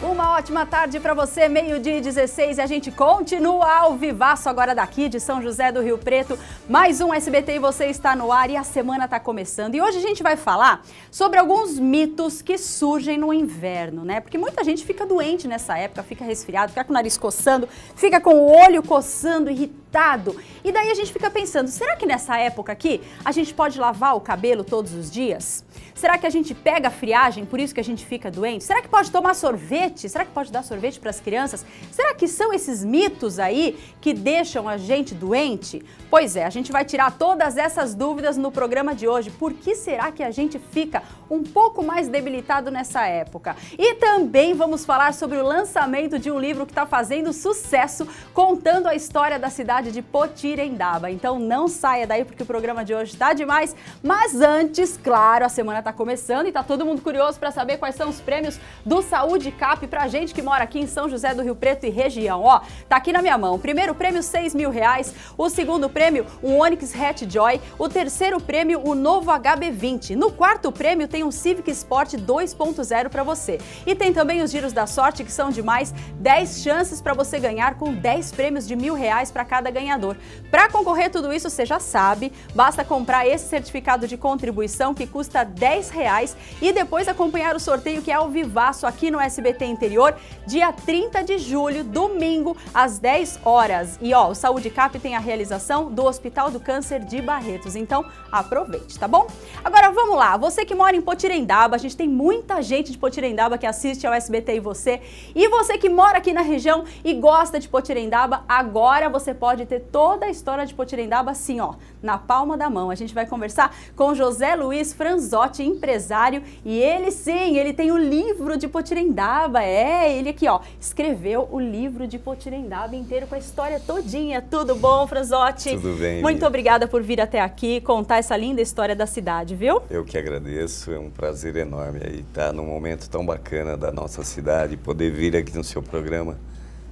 Uma ótima tarde para você, meio-dia 16. E a gente continua ao vivaço agora daqui de São José do Rio Preto. Mais um SBT e você está no ar e a semana está começando. E hoje a gente vai falar sobre alguns mitos que surgem no inverno, né? Porque muita gente fica doente nessa época, fica resfriado, fica com o nariz coçando, fica com o olho coçando, irritado. E daí a gente fica pensando, será que nessa época aqui a gente pode lavar o cabelo todos os dias? Será que a gente pega friagem, por isso que a gente fica doente? Será que pode tomar sorvete? Será que pode dar sorvete para as crianças? Será que são esses mitos aí que deixam a gente doente? Pois é, a gente vai tirar todas essas dúvidas no programa de hoje. Por que será que a gente fica um pouco mais debilitado nessa época? E também vamos falar sobre o lançamento de um livro que está fazendo sucesso, contando a história da cidade de Potirendaba. Então não saia daí porque o programa de hoje está demais. Mas antes, claro, a semana está está começando e está todo mundo curioso para saber quais são os prêmios do Saúde Cap para gente que mora aqui em São José do Rio Preto e região. Ó, tá aqui na minha mão. O primeiro prêmio, 6 mil reais. O segundo prêmio, um Onix Hatch Joy. O terceiro prêmio, o novo HB20. No quarto prêmio tem um Civic Sport 2.0 para você. E tem também os giros da sorte, que são de mais 10 chances para você ganhar com 10 prêmios de mil reais para cada ganhador. Para concorrer tudo isso, você já sabe, basta comprar esse certificado de contribuição que custa 10 10 reais e depois acompanhar o sorteio que é ao vivaço aqui no SBT Interior, dia 30 de julho, domingo, às 10 horas. E ó, o Saúde Cap tem a realização do Hospital do Câncer de Barretos, então aproveite, tá bom? Agora vamos lá, você que mora em Potirendaba, a gente tem muita gente de Potirendaba que assiste ao SBT e você, e você que mora aqui na região e gosta de Potirendaba, agora você pode ter toda a história de Potirendaba assim, ó, na palma da mão. A gente vai conversar com José Luiz Franzotti, empresário, e ele sim, ele tem o livro de Potirendaba, é, ele aqui ó, escreveu o livro de Potirendaba inteiro com a história todinha. Tudo bom, Franzotti? Tudo bem. Muito minha. obrigada por vir até aqui contar essa linda história da cidade, viu? Eu que agradeço, é um prazer enorme aí estar num momento tão bacana da nossa cidade, poder vir aqui no seu programa.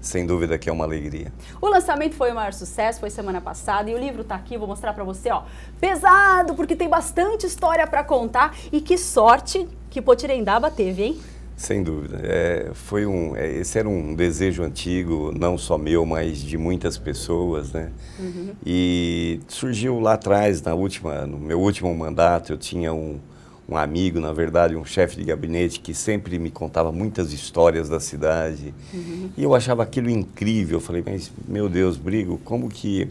Sem dúvida que é uma alegria. O lançamento foi o maior sucesso, foi semana passada e o livro está aqui, vou mostrar para você, ó. Pesado, porque tem bastante história para contar e que sorte que Potirendaba teve, hein? Sem dúvida. É, foi um, é, esse era um desejo antigo, não só meu, mas de muitas pessoas, né? Uhum. E surgiu lá atrás, na última, no meu último mandato, eu tinha um, um amigo, na verdade, um chefe de gabinete que sempre me contava muitas histórias da cidade. Uhum. E eu achava aquilo incrível. Eu falei, mas meu Deus, Brigo, como que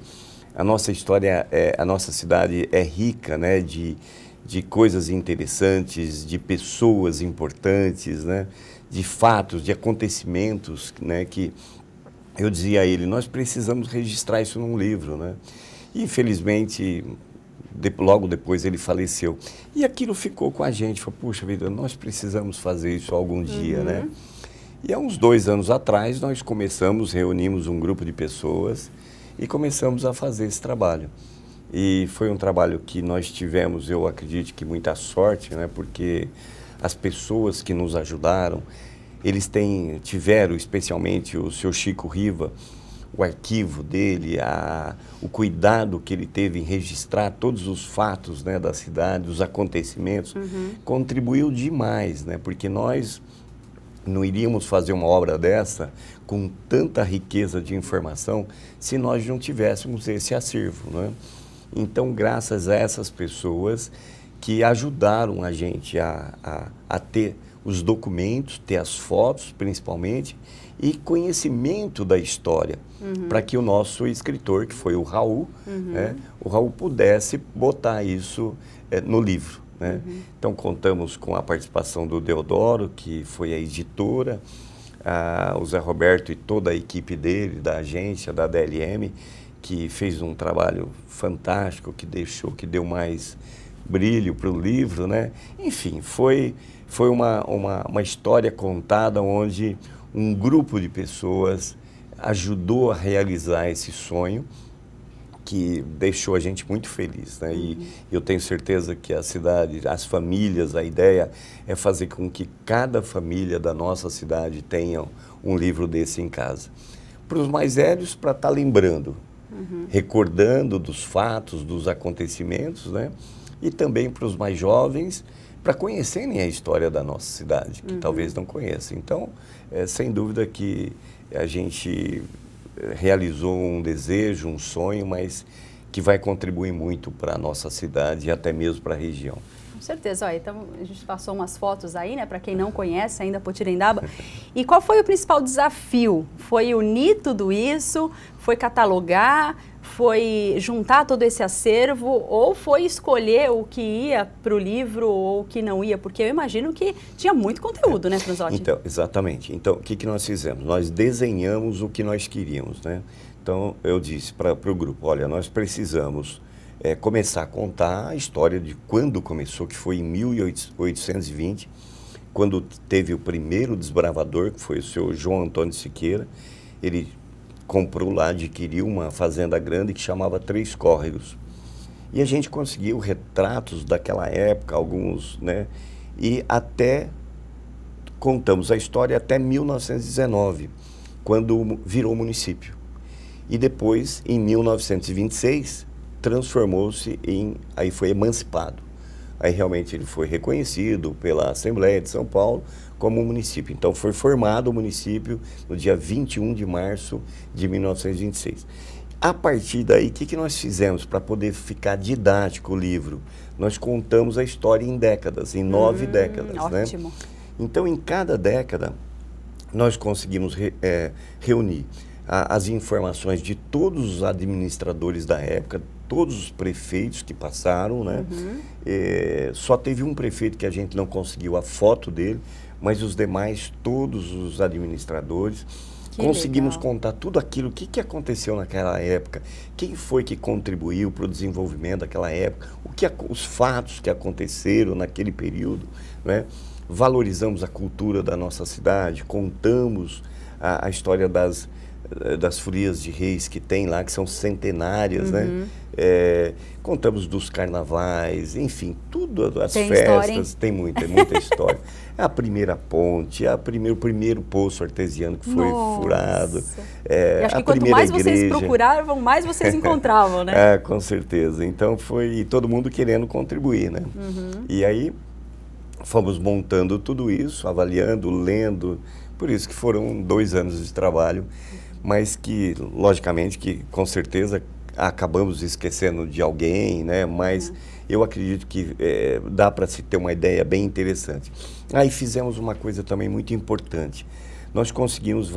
a nossa história, é, a nossa cidade é rica, né, de, de coisas interessantes, de pessoas importantes, né, de fatos, de acontecimentos, né, que eu dizia a ele, nós precisamos registrar isso num livro, né? E, infelizmente, de, logo depois ele faleceu. E aquilo ficou com a gente, falou, puxa vida, nós precisamos fazer isso algum dia, né? uhum. né? E há uns dois anos atrás nós começamos, reunimos um grupo de pessoas e começamos a fazer esse trabalho. E foi um trabalho que nós tivemos, eu acredito que muita sorte, né? Porque as pessoas que nos ajudaram, eles têm, tiveram, especialmente o seu Chico Riva, o arquivo dele, a, o cuidado que ele teve em registrar todos os fatos né, da cidade, os acontecimentos, uhum. contribuiu demais, né, porque nós não iríamos fazer uma obra dessa com tanta riqueza de informação se nós não tivéssemos esse acervo. Né? Então, graças a essas pessoas que ajudaram a gente a, a, a ter os documentos, ter as fotos principalmente, e conhecimento da história, uhum. para que o nosso escritor, que foi o Raul, uhum. né, o Raul pudesse botar isso é, no livro. Né? Uhum. Então, contamos com a participação do Deodoro, que foi a editora, a, o Zé Roberto e toda a equipe dele, da agência, da DLM, que fez um trabalho fantástico, que deixou, que deu mais brilho para o livro, né? Enfim, foi, foi uma, uma, uma história contada onde um grupo de pessoas ajudou a realizar esse sonho que deixou a gente muito feliz, né? E uhum. eu tenho certeza que a cidade, as famílias, a ideia é fazer com que cada família da nossa cidade tenha um livro desse em casa. Para os mais velhos, para estar tá lembrando, uhum. recordando dos fatos, dos acontecimentos, né? E também para os mais jovens, para conhecerem a história da nossa cidade, que uhum. talvez não conheçam. Então, é, sem dúvida que a gente eh, realizou um desejo, um sonho, mas que vai contribuir muito para a nossa cidade e até mesmo para a região. Com certeza. Olha, então, a gente passou umas fotos aí, né, para quem não conhece ainda Potirendaba. E qual foi o principal desafio? Foi unir tudo isso? Foi catalogar? foi juntar todo esse acervo ou foi escolher o que ia para o livro ou o que não ia? Porque eu imagino que tinha muito conteúdo, é. né, Franzotti? Então, exatamente. Então, o que, que nós fizemos? Nós desenhamos o que nós queríamos, né? Então, eu disse para o grupo, olha, nós precisamos é, começar a contar a história de quando começou, que foi em 1820, quando teve o primeiro desbravador, que foi o senhor João Antônio Siqueira. Ele comprou lá, adquiriu uma fazenda grande que chamava Três Córregos. E a gente conseguiu retratos daquela época, alguns, né? E até contamos a história até 1919, quando virou município. E depois, em 1926, transformou-se em aí foi emancipado. Aí realmente ele foi reconhecido pela Assembleia de São Paulo como município. Então foi formado o município no dia 21 de março de 1926. A partir daí, o que, que nós fizemos para poder ficar didático o livro? Nós contamos a história em décadas, em nove hum, décadas. Né? Ótimo. Né? Então, em cada década, nós conseguimos re, é, reunir a, as informações de todos os administradores da época, todos os prefeitos que passaram, né? Uhum. É, só teve um prefeito que a gente não conseguiu a foto dele, mas os demais, todos os administradores, que conseguimos legal. contar tudo aquilo, o que, que aconteceu naquela época, quem foi que contribuiu para o desenvolvimento daquela época, o que, os fatos que aconteceram naquele período. Né? Valorizamos a cultura da nossa cidade, contamos a, a história das das folias de reis que tem lá, que são centenárias, né? uhum. né? É, contamos dos carnavais, enfim, tudo, as tem festas, história, tem muita, é muita história. A primeira ponte, a primeiro, o primeiro poço artesiano que foi Nossa. furado. É, e acho que quanto mais igreja. vocês procuravam, mais vocês encontravam, né? é, com certeza. Então foi todo mundo querendo contribuir, né? Uhum. E aí fomos montando tudo isso, avaliando, lendo. Por isso que foram dois anos de trabalho, mas que, logicamente, que com certeza acabamos esquecendo de alguém, né? Mas uhum. eu acredito que é, dá para se ter uma ideia bem interessante. Aí fizemos uma coisa também muito importante. Nós conseguimos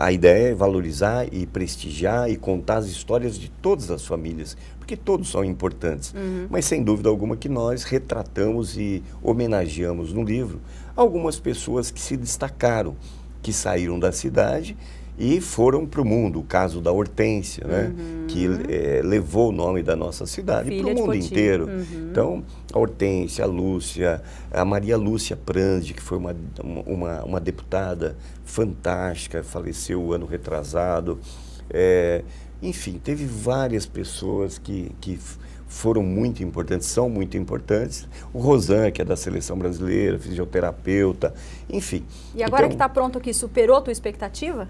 a ideia é valorizar e prestigiar e contar as histórias de todas as famílias, porque todos são importantes. Uhum. Mas sem dúvida alguma que nós retratamos e homenageamos no livro algumas pessoas que se destacaram, que saíram da cidade e foram para o mundo. O caso da Hortência, né? Uhum. que é, levou o nome da nossa cidade para o mundo Potinho. inteiro. Uhum. Então, a Hortência, a Lúcia, a Maria Lúcia Prandi, que foi uma, uma, uma deputada fantástica, faleceu o ano retrasado. É, enfim, teve várias pessoas que, que foram muito importantes, são muito importantes. O Rosan, que é da seleção brasileira, fisioterapeuta, enfim. E agora então... que está pronto aqui, superou a tua expectativa?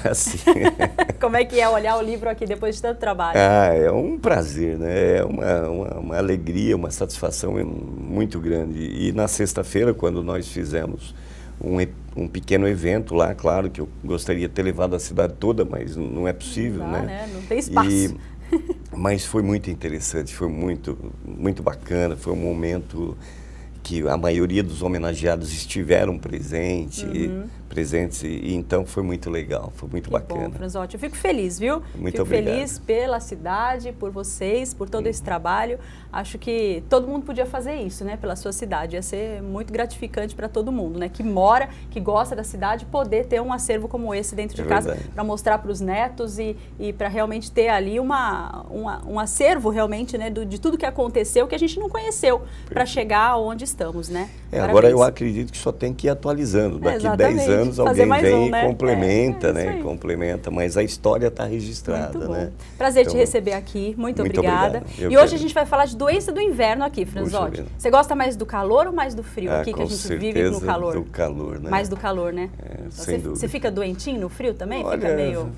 Como é que é olhar o livro aqui depois de tanto trabalho? Ah, é um prazer, né? É uma, uma, uma alegria, uma satisfação muito grande. E na sexta-feira, quando nós fizemos um, um pequeno evento lá, claro que eu gostaria de ter levado a cidade toda, mas não é possível, não dá, né? né? Não tem espaço. E, mas foi muito interessante, foi muito, muito bacana, foi um momento que a maioria dos homenageados estiveram presentes. Uhum presentes e, então foi muito legal, foi muito que bacana. Bom, Franzotti, eu fico feliz, viu? Muito fico obrigado. feliz pela cidade, por vocês, por todo esse uhum. trabalho. Acho que todo mundo podia fazer isso, né, pela sua cidade. Ia ser muito gratificante para todo mundo, né, que mora, que gosta da cidade, poder ter um acervo como esse dentro de é casa para mostrar para os netos e, e para realmente ter ali uma, uma, um acervo realmente, né, do, de tudo que aconteceu que a gente não conheceu para chegar onde estamos, né? É, agora eu acredito que só tem que ir atualizando. Daqui é, 10 anos anos alguém vem um, e né? é, complementa, é, né? Complementa, mas a história está registrada, né? Prazer então, te receber aqui, muito, muito obrigada. Obrigado. E hoje quero. a gente vai falar de doença do inverno aqui, Franzotti. Você gosta mais do calor ou mais do frio ah, aqui que a gente vive no calor? do calor, né? Mais do calor, né? É, então, sem você, Você fica doentinho no frio também? Olha, fica meio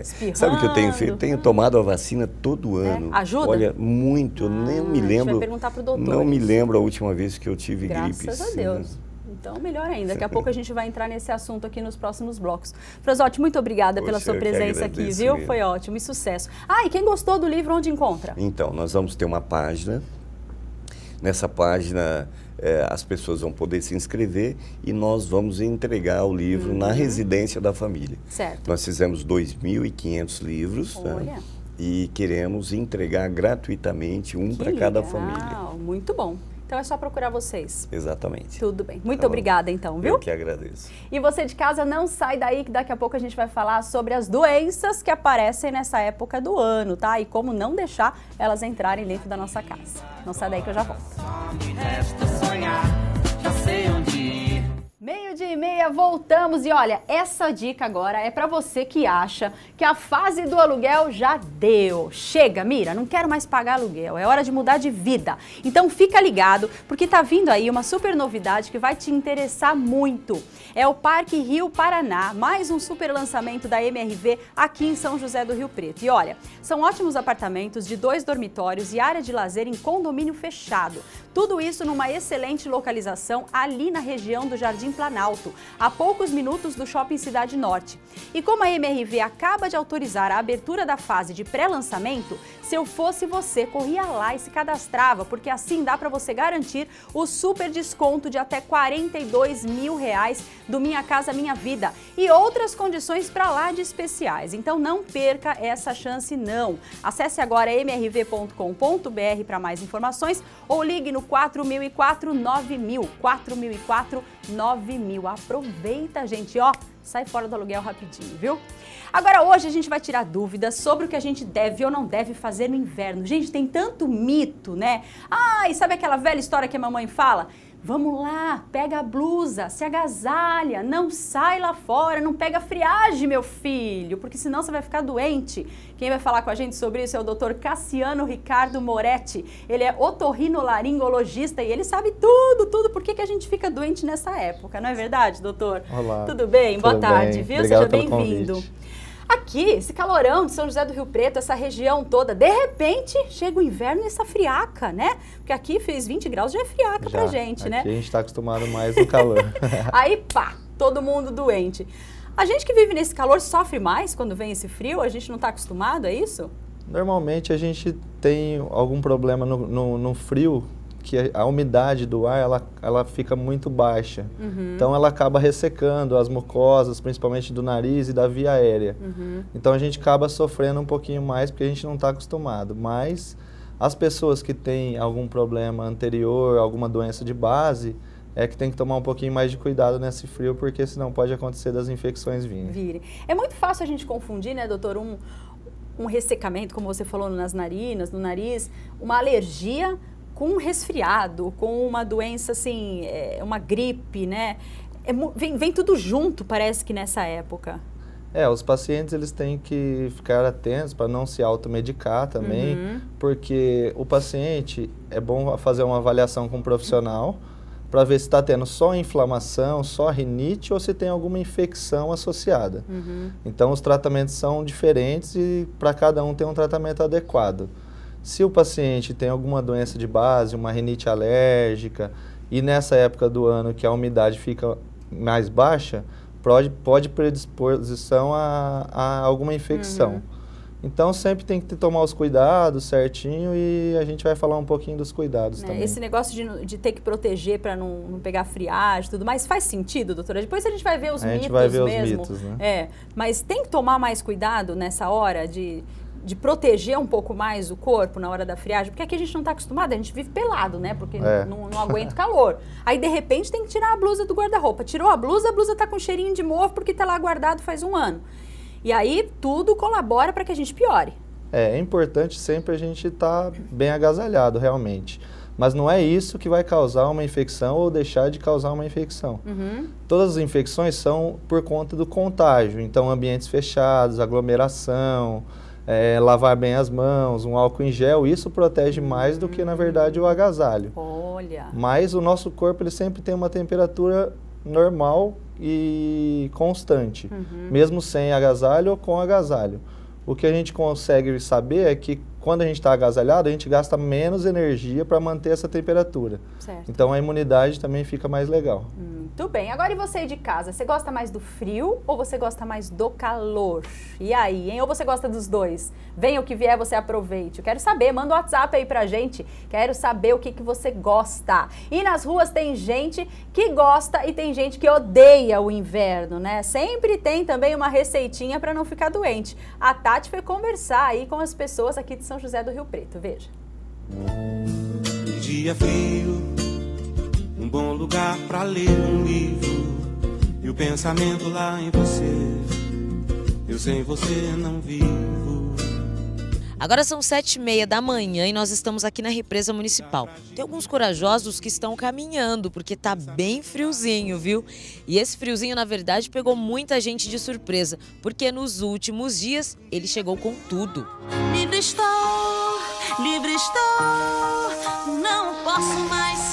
espirrando? Sabe o que eu tenho feito? Tenho tomado a vacina todo é? ano. É? Ajuda? Olha, muito, ah, nem me lembro. A gente vai perguntar pro doutor. Não me lembro a última vez que eu tive gripe. Graças a Deus. Então, melhor ainda. Daqui a pouco a gente vai entrar nesse assunto aqui nos próximos blocos. Frasotti, muito obrigada Poxa, pela sua presença aqui, viu? Mesmo. Foi ótimo e sucesso. Ah, e quem gostou do livro, onde encontra? Então, nós vamos ter uma página. Nessa página eh, as pessoas vão poder se inscrever e nós vamos entregar o livro uhum. na residência da família. Certo. Nós fizemos 2.500 livros. Né? Olha. Né? E queremos entregar gratuitamente um para cada família. Muito bom. Então é só procurar vocês. Exatamente. Tudo bem. Tá Muito tá obrigada então, viu? Eu que agradeço. E você de casa não sai daí que daqui a pouco a gente vai falar sobre as doenças que aparecem nessa época do ano, tá? E como não deixar elas entrarem dentro da nossa casa. Não sai daí que eu já volto. Só me resta sonhar, já sei onde ir. Meio dia e meia, voltamos e olha, essa dica agora é para você que acha que a fase do aluguel já deu. Chega, mira, não quero mais pagar aluguel, é hora de mudar de vida. Então fica ligado, porque tá vindo aí uma super novidade que vai te interessar muito. É o Parque Rio Paraná, mais um super lançamento da MRV aqui em São José do Rio Preto. E olha, são ótimos apartamentos de dois dormitórios e área de lazer em condomínio fechado. Tudo isso numa excelente localização ali na região do Jardim Planalto, a poucos minutos do Shopping Cidade Norte. E como a MRV acaba de autorizar a abertura da fase de pré-lançamento, se eu fosse você, corria lá e se cadastrava, porque assim dá para você garantir o super desconto de até 42 mil reais do Minha Casa Minha Vida e outras condições para lá de especiais. Então não perca essa chance não. Acesse agora mrv.com.br para mais informações ou ligue no 4004 9000. 4004 9000. Aproveita, gente, ó. Sai fora do aluguel rapidinho, viu? Agora, hoje a gente vai tirar dúvidas sobre o que a gente deve ou não deve fazer no inverno. Gente, tem tanto mito, né? ai sabe aquela velha história que a mamãe fala? Vamos lá, pega a blusa, se agasalha, não sai lá fora, não pega friagem, meu filho, porque senão você vai ficar doente. Quem vai falar com a gente sobre isso é o Dr. Cassiano Ricardo Moretti. Ele é otorrinolaringologista e ele sabe tudo, tudo por que a gente fica doente nessa época, não é verdade, doutor? Olá. Tudo bem? Tudo Boa tarde, bem. viu? Obrigado Seja bem-vindo. Aqui, esse calorão de São José do Rio Preto, essa região toda, de repente chega o inverno e essa friaca, né? Porque aqui fez 20 graus, já é friaca já, pra gente, né? aqui né? a gente tá acostumado mais no calor. Aí, pá, todo mundo doente. A gente que vive nesse calor sofre mais quando vem esse frio? A gente não está acostumado, é isso? Normalmente a gente tem algum problema no, no, no frio que a umidade do ar ela, ela fica muito baixa. Uhum. Então ela acaba ressecando as mucosas, principalmente do nariz e da via aérea. Uhum. Então a gente acaba sofrendo um pouquinho mais porque a gente não está acostumado. Mas as pessoas que têm algum problema anterior, alguma doença de base, é que tem que tomar um pouquinho mais de cuidado nesse frio, porque senão pode acontecer das infecções virem. Virem. É muito fácil a gente confundir, né, doutor, um, um ressecamento, como você falou, nas narinas, no nariz, uma alergia com um resfriado, com uma doença assim, é, uma gripe, né? É, vem, vem tudo junto, parece que nessa época. É, os pacientes eles têm que ficar atentos para não se automedicar também, uhum. porque o paciente é bom fazer uma avaliação com um profissional para ver se está tendo só inflamação, só rinite ou se tem alguma infecção associada. Uhum. Então os tratamentos são diferentes e para cada um tem um tratamento adequado. Se o paciente tem alguma doença de base, uma rinite alérgica, e nessa época do ano que a umidade fica mais baixa, pode, pode predisposição a, a alguma infecção. Uhum. Então sempre tem que tomar os cuidados certinho e a gente vai falar um pouquinho dos cuidados é, também. Esse negócio de, de ter que proteger para não, não, pegar friagem e tudo mais, faz sentido, doutora? Depois a gente vai ver os a mitos gente vai ver mesmo. Os mitos, né? É, mas tem que tomar mais cuidado nessa hora de de proteger um pouco mais o corpo na hora da friagem? Porque aqui a gente não está acostumado, a gente vive pelado, né? Porque é. não, não aguenta o calor. Aí, de repente, tem que tirar a blusa do guarda-roupa. Tirou a blusa, a blusa está com cheirinho de mofo porque está lá guardado faz um ano. E aí, tudo colabora para que a gente piore. É, é importante sempre a gente estar tá bem agasalhado, realmente. Mas não é isso que vai causar uma infecção ou deixar de causar uma infecção. Uhum. Todas as infecções são por conta do contágio. Então, ambientes fechados, aglomeração, é, lavar bem as mãos, um álcool em gel, isso protege mais do que, na hum. verdade, o agasalho. Olha! Mas o nosso corpo ele sempre tem uma temperatura normal e constante, uhum. mesmo sem agasalho ou com agasalho. O que a gente consegue saber é que quando a gente está agasalhado, a gente gasta menos energia para manter essa temperatura. Certo. Então a imunidade também fica mais legal. Muito hum, bem. Agora e você de casa? Você gosta mais do frio ou você gosta mais do calor? E aí, hein? Ou você gosta dos dois? Venha o que vier, você aproveite. Eu quero saber, manda o um WhatsApp aí pra gente. Quero saber o que, que você gosta. E nas ruas tem gente que gosta e tem gente que odeia o inverno, né? Sempre tem também uma receitinha para não ficar doente. A Tati foi conversar aí com as pessoas aqui de São são José do Rio Preto. Veja. Um dia frio, um bom lugar para ler um livro e o pensamento lá em você. Eu sem você não vivo. Agora são sete e meia da manhã e nós estamos aqui na represa municipal. Tem alguns corajosos que estão caminhando, porque está bem friozinho, viu? E esse friozinho, na verdade, pegou muita gente de surpresa, porque nos últimos dias ele chegou com tudo. Livre estou, livre estou, não posso mais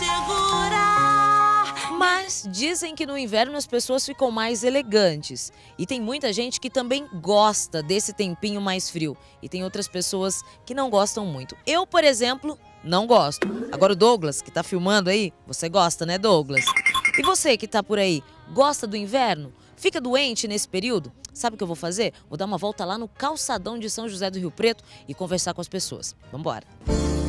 mas dizem que no inverno as pessoas ficam mais elegantes. E tem muita gente que também gosta desse tempinho mais frio. E tem outras pessoas que não gostam muito. Eu, por exemplo, não gosto. Agora o Douglas, que está filmando aí, você gosta, né, Douglas? E você que está por aí, gosta do inverno? Fica doente nesse período? Sabe o que eu vou fazer? Vou dar uma volta lá no calçadão de São José do Rio Preto e conversar com as pessoas. Vambora!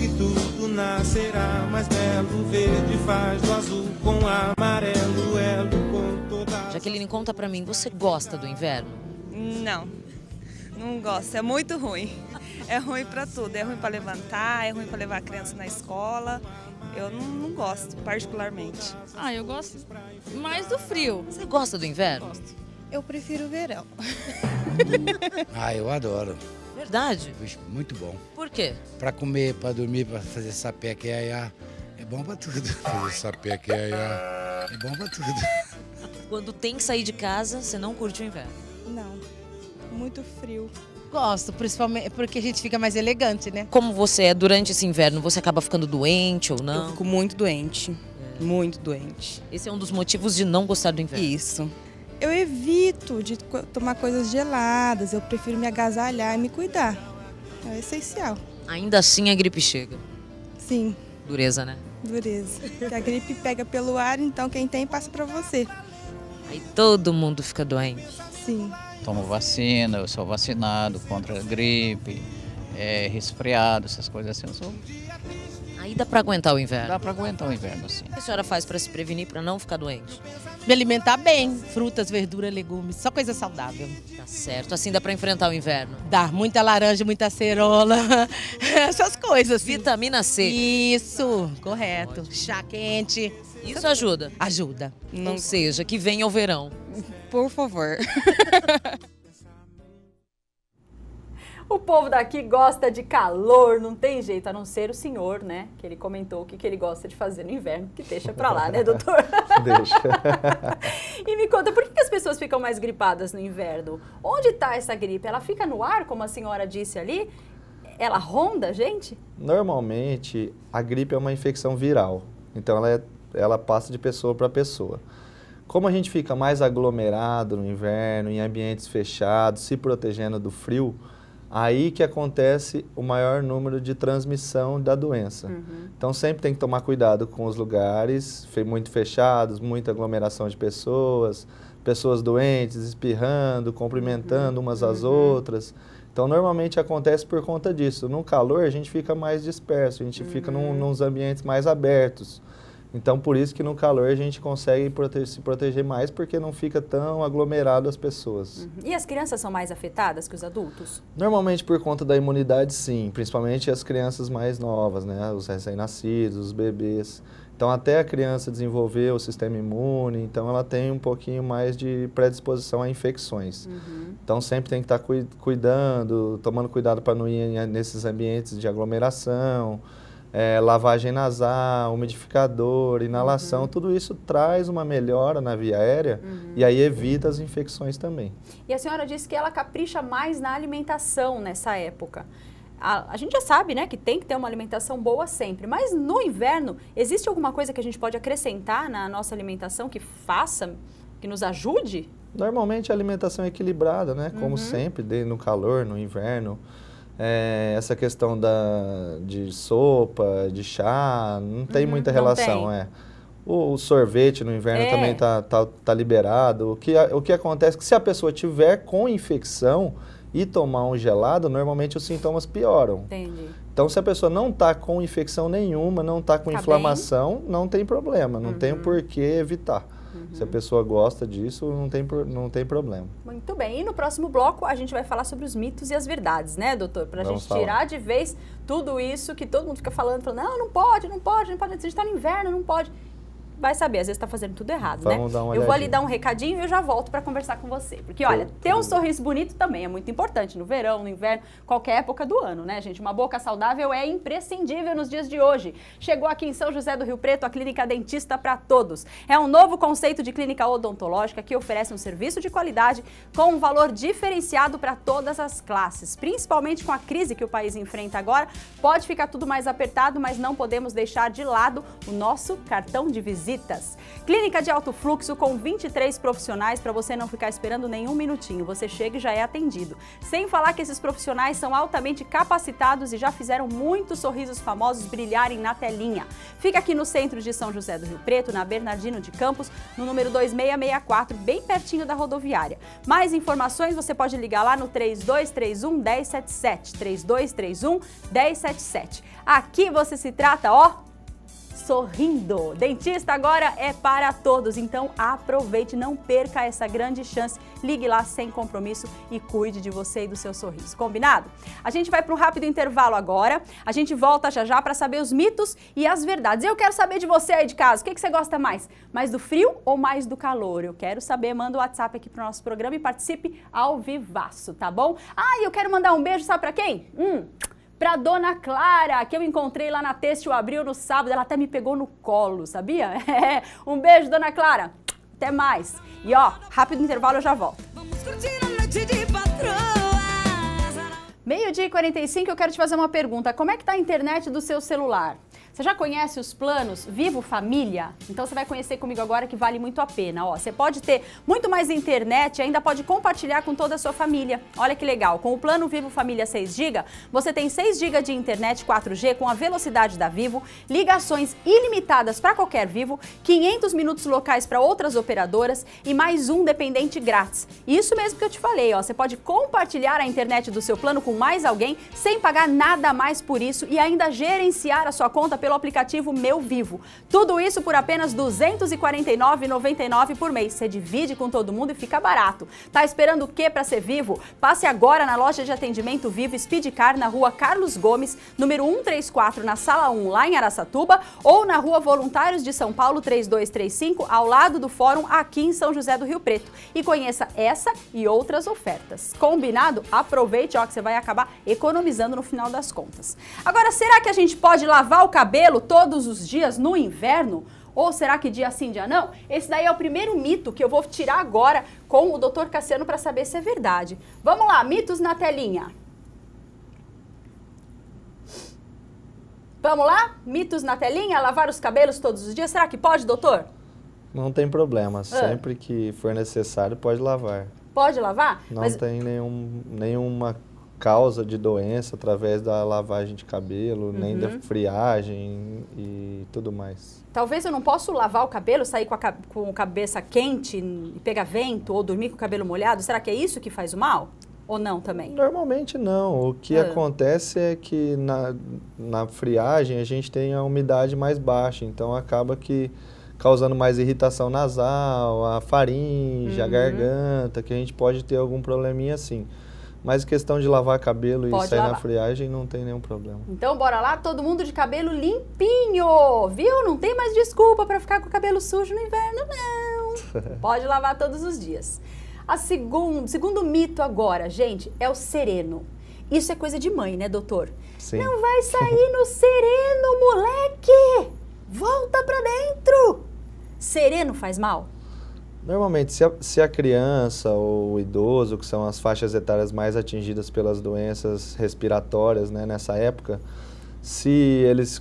E tudo nascerá mais belo, verde faz do azul com amarelo, elo com toda... Jaqueline, conta pra mim, você gosta do inverno? Não, não gosto, é muito ruim. É ruim pra tudo, é ruim pra levantar, é ruim pra levar a criança na escola... Eu não, não gosto, particularmente. Ah, eu gosto mais do frio. Você gosta do inverno? Gosto. Eu prefiro o verão. ah, eu adoro. Verdade? muito bom. Por quê? Pra comer, pra dormir, pra fazer sapé que é, é É bom pra tudo. Fazer sapé que é, é É bom pra tudo. Quando tem que sair de casa, você não curte o inverno? Não muito frio. Gosto, principalmente porque a gente fica mais elegante, né? Como você é durante esse inverno? Você acaba ficando doente ou não? Eu fico muito doente, é. muito doente. Esse é um dos motivos de não gostar do inverno. Isso. Eu evito de tomar coisas geladas, eu prefiro me agasalhar e me cuidar. É essencial. Ainda assim a gripe chega? Sim. Dureza, né? Dureza. Porque a gripe pega pelo ar, então quem tem passa para você. Aí todo mundo fica doente. Sim. Tomo vacina, eu sou vacinado contra a gripe, é, resfriado, essas coisas assim. Eu sou... Aí dá para aguentar o inverno? Dá para aguentar o inverno, sim. O que a senhora faz para se prevenir, para não ficar doente? Me alimentar bem, frutas, verduras, legumes, só coisa saudável. Tá certo, assim dá para enfrentar o inverno? Dá, muita laranja, muita cerola, essas coisas. Assim. Vitamina C. Isso, correto. Ótimo. Chá quente. Isso ajuda? Ajuda. Não. seja, que venha o verão por favor. O povo daqui gosta de calor, não tem jeito, a não ser o senhor, né? Que ele comentou o que, que ele gosta de fazer no inverno, que deixa pra lá, né, doutor? deixa. e me conta, por que, que as pessoas ficam mais gripadas no inverno? Onde tá essa gripe? Ela fica no ar, como a senhora disse ali? Ela ronda a gente? Normalmente, a gripe é uma infecção viral. Então, ela, é, ela passa de pessoa para pessoa. Como a gente fica mais aglomerado no inverno, em ambientes fechados, se protegendo do frio, aí que acontece o maior número de transmissão da doença. Uhum. Então sempre tem que tomar cuidado com os lugares muito fechados, muita aglomeração de pessoas, pessoas doentes espirrando, cumprimentando uhum. umas às uhum. uhum. outras. Então, normalmente acontece por conta disso. No calor, a gente fica mais disperso, a gente uhum. fica num, uhum. nos ambientes mais abertos. Então, por isso que no calor a gente consegue se proteger mais, porque não fica tão aglomerado as pessoas. Uhum. E as crianças são mais afetadas que os adultos? Normalmente por conta da imunidade, sim. Principalmente as crianças mais novas, né? Os recém-nascidos, os bebês. Então, até a criança desenvolver o sistema imune, então ela tem um pouquinho mais de predisposição a infecções. Uhum. Então, sempre tem que estar tá cuidando, tomando cuidado para não ir nesses ambientes de aglomeração, é, lavagem nasal, umidificador, inalação, uhum. tudo isso traz uma melhora na via aérea uhum. e aí evita as infecções também. E a senhora disse que ela capricha mais na alimentação nessa época. A, a, gente já sabe, né, que tem que ter uma alimentação boa sempre, mas no inverno existe alguma coisa que a gente pode acrescentar na nossa alimentação que faça, que nos ajude? Normalmente a alimentação é equilibrada, né, como uhum. sempre, no calor, no inverno é, essa questão da, de sopa, de chá, não tem uhum, muita relação, tem. é. O, o, sorvete no inverno é. também está tá, tá, liberado. O que, o que acontece é que se a pessoa tiver com infecção e tomar um gelado, normalmente os sintomas pioram. Entendi. Então, se a pessoa não está com infecção nenhuma, não está com tá inflamação, bem? não tem problema, não uhum. tem por que evitar. Uhum. Se a pessoa gosta disso, não tem, não tem problema. Muito bem. E no próximo bloco a gente vai falar sobre os mitos e as verdades, né, doutor? Para a gente falar. tirar de vez tudo isso que todo mundo fica falando, falando, não, não pode, não pode, não pode, a gente está no inverno, não pode vai saber, às vezes está fazendo tudo errado, né? Vamos né? eu vou ali dar um recadinho e eu já volto para conversar com você. Porque, olha, ter um sorriso bonito também é muito importante no verão, no inverno, qualquer época do ano, né, gente? Uma boca saudável é imprescindível nos dias de hoje. Chegou aqui em São José do Rio Preto a Clínica Dentista para Todos. É um novo conceito de clínica odontológica que oferece um serviço de qualidade com um valor diferenciado para todas as classes. Principalmente com a crise que o país enfrenta agora, pode ficar tudo mais apertado, mas não podemos deixar de lado o nosso cartão de visita visitas. Clínica de alto fluxo com 23 profissionais para você não ficar esperando nenhum minutinho. Você chega e já é atendido. Sem falar que esses profissionais são altamente capacitados e já fizeram muitos sorrisos famosos brilharem na telinha. Fica aqui no centro de São José do Rio Preto, na Bernardino de Campos, no número 2664, bem pertinho da rodoviária. Mais informações você pode ligar lá no 3231 1077. 3231 1077. Aqui você se trata, ó, sorrindo. Dentista agora é para todos, então aproveite, não perca essa grande chance. Ligue lá sem compromisso e cuide de você e do seu sorriso. Combinado? A gente vai para um rápido intervalo agora. A gente volta já já para saber os mitos e as verdades. Eu quero saber de você aí de casa, o que, que você gosta mais? Mais do frio ou mais do calor? Eu quero saber, manda o WhatsApp aqui para o nosso programa e participe ao vivaço, tá bom? Ah, e eu quero mandar um beijo, sabe para quem? Hum, para Dona Clara, que eu encontrei lá na Têxtil Abril no sábado. Ela até me pegou no colo, sabia? É, um beijo, Dona Clara. Até mais. E ó, rápido intervalo eu já volto. Vamos curtir a noite de Meio-dia e 45, eu quero te fazer uma pergunta. Como é que tá a internet do seu celular? Você já conhece os planos Vivo Família? Então você vai conhecer comigo agora que vale muito a pena. Ó, você pode ter muito mais internet e ainda pode compartilhar com toda a sua família. Olha que legal, com o plano Vivo Família 6GB, você tem 6GB de internet 4G com a velocidade da Vivo, ligações ilimitadas para qualquer Vivo, 500 minutos locais para outras operadoras e mais um dependente grátis. Isso mesmo que eu te falei, ó, você pode compartilhar a internet do seu plano com mais alguém sem pagar nada mais por isso e ainda gerenciar a sua conta pelo aplicativo Meu Vivo. Tudo isso por apenas R$ 249,99 por mês. Você divide com todo mundo e fica barato. Tá esperando o que para ser vivo? Passe agora na loja de atendimento Vivo Speedcar na rua Carlos Gomes, número 134, na sala 1, lá em Araçatuba, ou na rua Voluntários de São Paulo 3235, ao lado do Fórum, aqui em São José do Rio Preto. E conheça essa e outras ofertas. Combinado? Aproveite, ó, que você vai acabar economizando no final das contas. Agora, será que a gente pode lavar o cabelo? cabelo todos os dias no inverno? Ou será que dia sim, dia não? Esse daí é o primeiro mito que eu vou tirar agora com o Dr. Cassiano para saber se é verdade. Vamos lá, mitos na telinha. Vamos lá? Mitos na telinha? Lavar os cabelos todos os dias? Será que pode, doutor? Não tem problema. Ah. Sempre que for necessário, pode lavar. Pode lavar? Não Mas... tem nenhum, nenhuma causa de doença através da lavagem de cabelo, uhum. nem da uhum. friagem e tudo mais. Talvez eu não possa lavar o cabelo, sair com a, com a cabeça quente e pegar vento ou dormir com o cabelo molhado. Será que é isso que faz o mal? Ou não também? Normalmente não. O que ah. acontece é que na, na friagem a gente tem a umidade mais baixa, então acaba que causando mais irritação nasal, a faringe, uhum. a garganta, que a gente pode ter algum probleminha assim. Mas questão de lavar cabelo Pode e sair lavar. na friagem não tem nenhum problema. Então bora lá, todo mundo de cabelo limpinho, viu? Não tem mais desculpa para ficar com o cabelo sujo no inverno, não. Pode lavar todos os dias. A segundo, segundo mito agora, gente, é o sereno. Isso é coisa de mãe, né, doutor? Sim. Não vai sair no sereno, moleque! Volta pra dentro! Sereno faz mal? Normalmente, se a, se a, criança ou o idoso, que são as faixas etárias mais atingidas pelas doenças respiratórias né, nessa época, se eles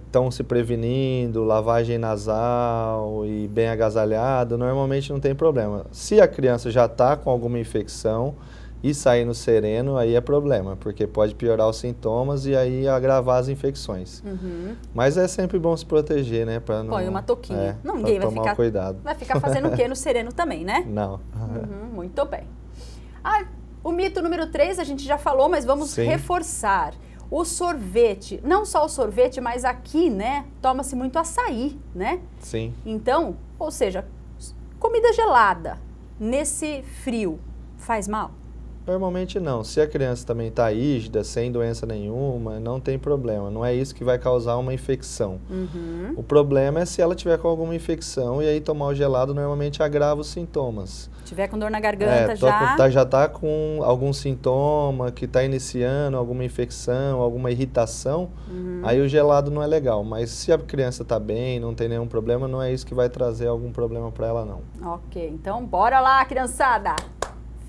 estão é, se prevenindo, lavagem nasal e bem agasalhado, normalmente não tem problema. Se a criança já está com alguma infecção, e sair no sereno, aí é problema, porque pode piorar os sintomas e aí agravar as infecções. Uhum. Mas é sempre bom se proteger, né? Pra não, Põe uma touquinha. É, não, ninguém vai ficar. Cuidado. Vai ficar fazendo o quê no sereno também, né? Não. Uhum, muito bem. Ah, o mito número 3 a gente já falou, mas vamos Sim. reforçar. O sorvete, não só o sorvete, mas aqui, né, toma-se muito açaí, né? Sim. Então, ou seja, comida gelada nesse frio faz mal? Normalmente não. Se a criança também está rígida, sem doença nenhuma, não tem problema. Não é isso que vai causar uma infecção. Uhum. O problema é se ela tiver com alguma infecção e aí tomar o gelado normalmente agrava os sintomas. Tiver com dor na garganta é, já. tá, já está com algum sintoma que está iniciando alguma infecção, alguma irritação, uhum. aí o gelado não é legal. Mas se a criança está bem, não tem nenhum problema, não é isso que vai trazer algum problema para ela não. Ok, então bora lá, criançada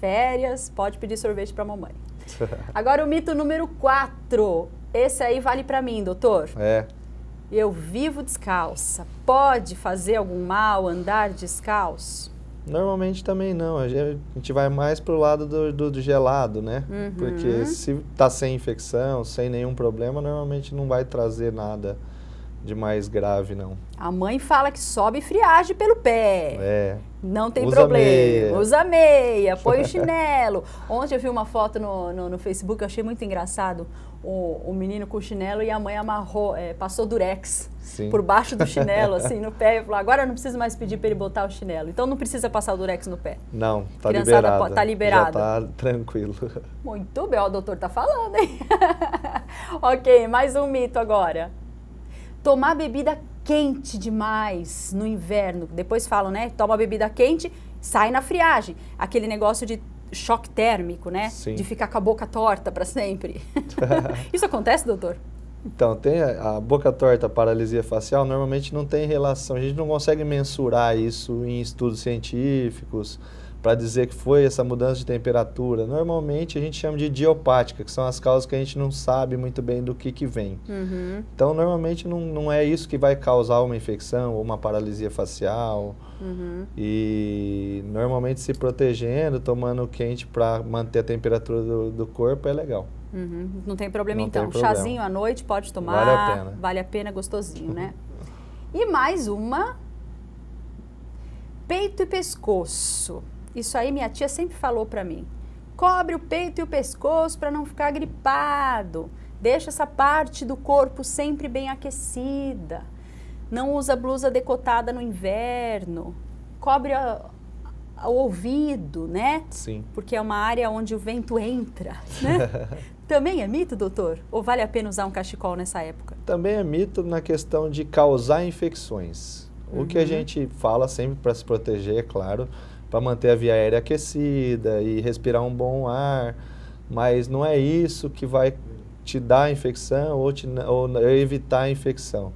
férias, pode pedir sorvete para mamãe. Agora o mito número 4. Esse aí vale para mim, doutor. É. Eu vivo descalça. Pode fazer algum mal andar descalço? Normalmente também não. A gente vai mais pro lado do, do, do gelado, né? Uhum. Porque se tá sem infecção, sem nenhum problema, normalmente não vai trazer nada de mais grave, não. A mãe fala que sobe friagem pelo pé. É. Não tem Usa problema. Meia. Usa meia, põe o chinelo. Ontem eu vi uma foto no, no, no Facebook, eu achei muito engraçado. O, o, menino com o chinelo e a mãe amarrou, é, passou durex Sim. por baixo do chinelo, assim, no pé. E falou, agora eu não preciso mais pedir para ele botar o chinelo. Então não precisa passar o durex no pé. Não, tá liberado. tá liberado. Já tá tranquilo. Muito bem, ó, o doutor tá falando, hein? ok, mais um mito agora tomar bebida quente demais no inverno. Depois falam, né? Toma bebida quente, sai na friagem. Aquele negócio de choque térmico, né? Sim. De ficar com a boca torta para sempre. Isso acontece, doutor? Então, tem a, a, boca torta, a paralisia facial, normalmente não tem relação, a gente não consegue mensurar isso em estudos científicos, para dizer que foi essa mudança de temperatura. Normalmente a gente chama de idiopática, que são as causas que a gente não sabe muito bem do que, que vem. Uhum. Então, normalmente não, não é isso que vai causar uma infecção ou uma paralisia facial. Uhum. E normalmente se protegendo, tomando quente para manter a temperatura do, do corpo é legal. Uhum. Não tem problema não então. Tem problema. Chazinho à noite pode tomar. Vale a pena. Vale a pena, gostosinho, né? e mais uma. Peito e pescoço. Isso aí minha tia sempre falou para mim. Cobre o peito e o pescoço para não ficar gripado. Deixa essa parte do corpo sempre bem aquecida. Não usa blusa decotada no inverno. Cobre o ouvido, né? Sim. Porque é uma área onde o vento entra, né? Também é mito, doutor? Ou vale a pena usar um cachecol nessa época? Também é mito na questão de causar infecções. O uhum. que a uhum. gente fala sempre para se proteger, é claro, para manter a via aérea aquecida e respirar um bom ar, mas não é isso que vai te dar a infecção ou, te, ou evitar a infecção.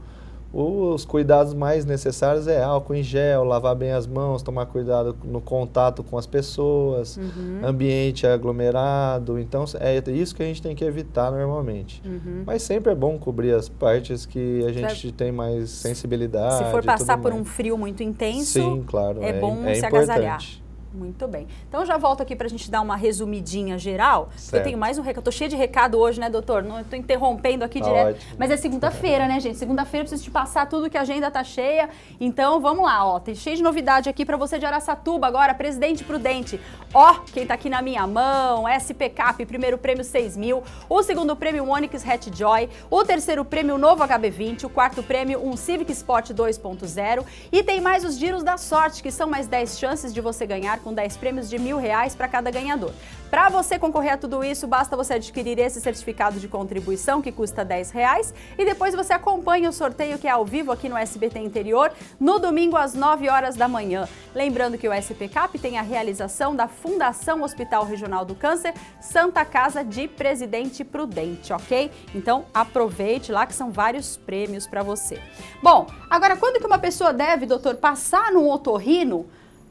Os cuidados mais necessários é álcool em gel, lavar bem as mãos, tomar cuidado no contato com as pessoas, uhum. ambiente aglomerado. Então, é isso que a gente tem que evitar normalmente. Uhum. Mas sempre é bom cobrir as partes que a gente tem mais sensibilidade. Se for passar por mais. um frio muito intenso, Sim, claro, é, é bom é se importante. agasalhar. Muito bem. Então já volto aqui para a gente dar uma resumidinha geral. Eu tenho mais um recado. Estou cheio de recado hoje, né, doutor? Não estou interrompendo aqui tá direto. Ótimo. Mas é segunda-feira, né, gente? Segunda-feira preciso te passar tudo que a agenda tá cheia. Então vamos lá, ó. Tem cheio de novidade aqui para você de Araçatuba agora, Presidente Prudente. Ó, quem tá aqui na minha mão, SP Cap, primeiro prêmio 6 mil, o segundo prêmio Onix Hat Joy, o terceiro prêmio novo HB20, o quarto prêmio um Civic Sport 2.0 e tem mais os giros da sorte, que são mais 10 chances de você ganhar com 10 prêmios de mil reais para cada ganhador. Para você concorrer a tudo isso, basta você adquirir esse certificado de contribuição que custa 10 reais e depois você acompanha o sorteio que é ao vivo aqui no SBT Interior no domingo às 9 horas da manhã. Lembrando que o SPCAP tem a realização da Fundação Hospital Regional do Câncer Santa Casa de Presidente Prudente, ok? Então aproveite lá que são vários prêmios para você. Bom, agora quando que uma pessoa deve, doutor, passar num otorrino?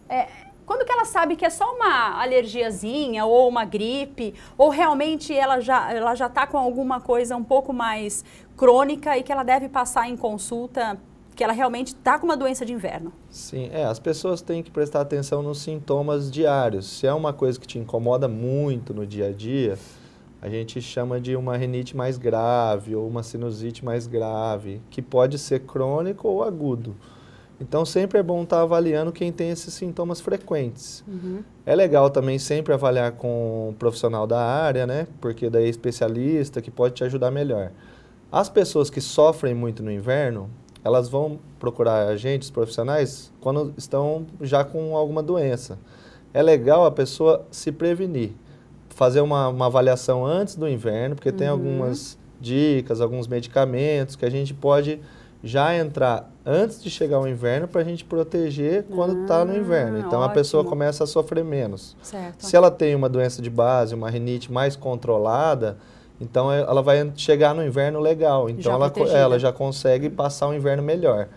É, quando que ela sabe que é só uma alergiazinha ou uma gripe, ou realmente ela já ela já está com alguma coisa um pouco mais crônica e que ela deve passar em consulta, que ela realmente está com uma doença de inverno? Sim, é, as pessoas têm que prestar atenção nos sintomas diários. Se é uma coisa que te incomoda muito no dia a dia, a gente chama de uma renite mais grave ou uma sinusite mais grave, que pode ser crônico ou agudo. Então, sempre é bom estar tá avaliando quem tem esses sintomas frequentes. Uhum. É legal também sempre avaliar com um profissional da área, né? Porque daí é especialista que pode te ajudar melhor. As pessoas que sofrem muito no inverno, elas vão procurar a gente, os profissionais, quando estão já com alguma doença. É legal a pessoa se prevenir, fazer uma, uma avaliação antes do inverno, porque uhum. tem algumas dicas, alguns medicamentos que a gente pode já entrar antes de chegar o inverno para a gente proteger quando está ah, no inverno. Hum, então ótimo. a pessoa começa a sofrer menos. Certo. Se ela tem uma doença de base, uma rinite mais controlada, então é, ela vai chegar no inverno legal. Então já ela, ela já consegue passar um inverno melhor.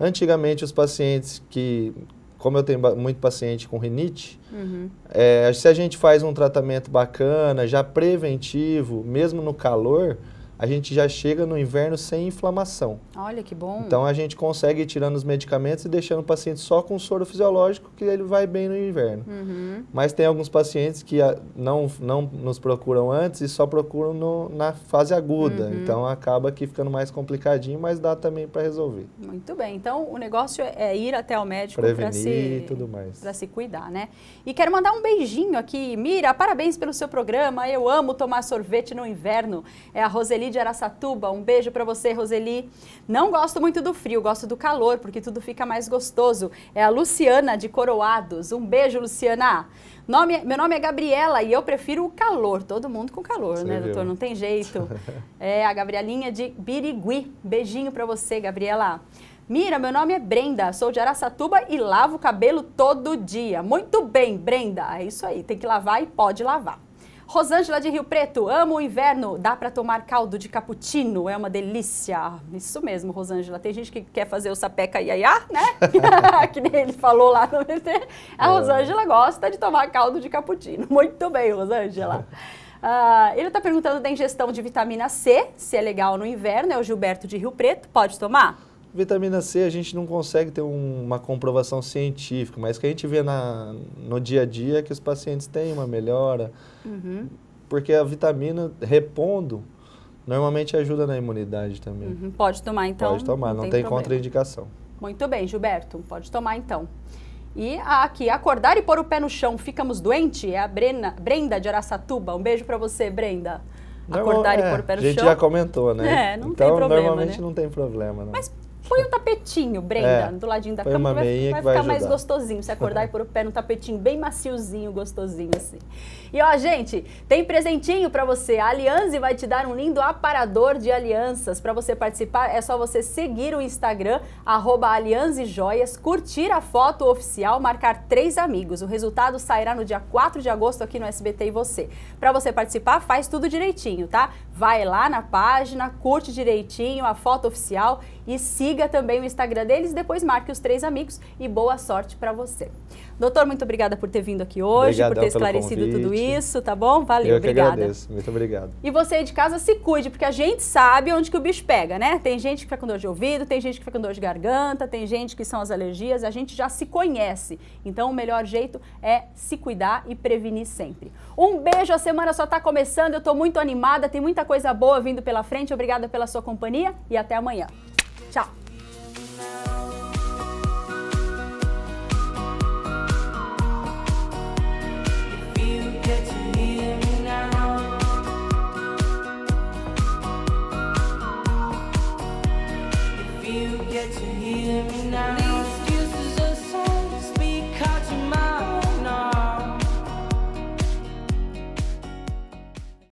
Antigamente os pacientes que como eu tenho muito paciente com rinite, uhum. é, se a gente faz um tratamento bacana, já preventivo, mesmo no calor, a gente já chega no inverno sem inflamação. Olha que bom. Então a gente consegue ir tirando os medicamentos e deixando o paciente só com soro fisiológico, que ele vai bem no inverno. Uhum. Mas tem alguns pacientes que ah, não, não nos procuram antes e só procuram no, na fase aguda. Uhum. Então acaba aqui ficando mais complicadinho, mas dá também para resolver. Muito bem. Então o negócio é, é ir até o médico para se, tudo mais. se cuidar, né? E quero mandar um beijinho aqui. Mira, parabéns pelo seu programa. Eu amo tomar sorvete no inverno. É a Roseli de Aracatuba. Um beijo para você, Roseli. Não gosto muito do frio, gosto do calor, porque tudo fica mais gostoso. É a Luciana de Coroados. Um beijo, Luciana. Nome, meu nome é Gabriela e eu prefiro o calor. Todo mundo com calor, você né, viu? doutor? Não tem jeito. É a Gabrielinha de Birigui. Beijinho para você, Gabriela. Mira, meu nome é Brenda, sou de Araçatuba e lavo o cabelo todo dia. Muito bem, Brenda. É isso aí, tem que lavar e pode lavar. Rosângela de Rio Preto, amo o inverno, dá para tomar caldo de cappuccino, é uma delícia. Isso mesmo, Rosângela. Tem gente que quer fazer o sapeca iaiá, né? que nem ele falou lá no BT. A é. Rosângela gosta de tomar caldo de cappuccino. Muito bem, Rosângela. Uh, ele está perguntando da ingestão de vitamina C, se é legal no inverno, é o Gilberto de Rio Preto, pode tomar? Vitamina C a gente não consegue ter um, uma comprovação científica, mas que a gente vê na, no dia a dia é que os pacientes têm uma melhora. Uhum. Porque a vitamina, repondo, normalmente ajuda na imunidade também. Uhum. Pode tomar então. Pode tomar, não, não tem, tem contraindicação. Muito bem, Gilberto, pode tomar então. E aqui, acordar e pôr o pé no chão, ficamos doente? É a Brena, Brenda de Araçatuba. Um beijo para você, Brenda. Acordar é, e pôr o pé no chão. A gente chão. já comentou, né? É, não então, tem problema. Normalmente né? não tem problema, não. Mas Põe um tapetinho, Brenda, é, do ladinho da cama, vai, vai, vai, ficar mais gostosinho. Se acordar e pôr o pé no tapetinho, bem maciozinho, gostosinho assim. E ó, gente, tem presentinho para você. A Alianze vai te dar um lindo aparador de alianças. Para você participar, é só você seguir o Instagram, AlianzeJoias, curtir a foto oficial, marcar três amigos. O resultado sairá no dia 4 de agosto aqui no SBT e você. Para você participar, faz tudo direitinho, tá? Vai lá na página, curte direitinho a foto oficial e siga siga também o Instagram deles, depois marque os três amigos e boa sorte para você. Doutor, muito obrigada por ter vindo aqui hoje, Obrigadão por ter esclarecido tudo isso, tá bom? Valeu, Eu obrigada. agradeço, muito obrigado. E você aí de casa se cuide, porque a gente sabe onde que o bicho pega, né? Tem gente que fica com dor de ouvido, tem gente que fica com dor de garganta, tem gente que são as alergias, a gente já se conhece. Então o melhor jeito é se cuidar e prevenir sempre. Um beijo, a semana só tá começando, eu tô muito animada, tem muita coisa boa vindo pela frente. Obrigada pela sua companhia e até amanhã. Tchau.